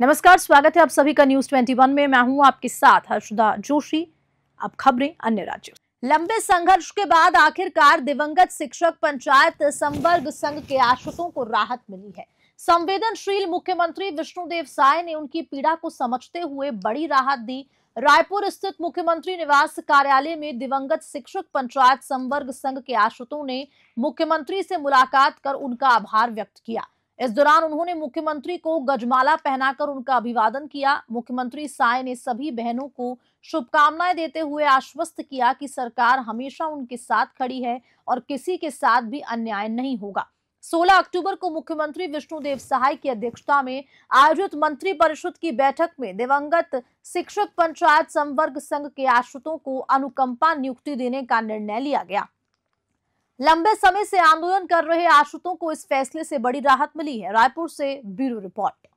नमस्कार स्वागत है आप सभी का न्यूज 21 में मैं हूं आपके साथ हर्षदा जोशी अब खबरें अन्य राज्यों लंबे संघर्ष के बाद आखिरकार दिवंगत शिक्षक पंचायत संवर्ग संघ के आश्रितों को राहत मिली है संवेदनशील मुख्यमंत्री विष्णुदेव साय ने उनकी पीड़ा को समझते हुए बड़ी राहत दी रायपुर स्थित मुख्यमंत्री निवास कार्यालय में दिवंगत शिक्षक पंचायत संवर्ग संघ के आश्रितों ने मुख्यमंत्री से मुलाकात कर उनका आभार व्यक्त किया इस दौरान उन्होंने मुख्यमंत्री को गजमाला पहनाकर उनका अभिवादन किया मुख्यमंत्री साय ने सभी बहनों को शुभकामनाएं देते हुए आश्वस्त किया कि सरकार हमेशा उनके साथ खड़ी है और किसी के साथ भी अन्याय नहीं होगा 16 अक्टूबर को मुख्यमंत्री विष्णुदेव सहाय की अध्यक्षता में आयोजित मंत्री परिषद की बैठक में दिवंगत शिक्षक पंचायत संवर्ग संघ के आश्रितों को अनुकंपा नियुक्ति देने का निर्णय लिया गया लंबे समय से आंदोलन कर रहे आश्रितों को इस फैसले से बड़ी राहत मिली है रायपुर से ब्यूरो रिपोर्ट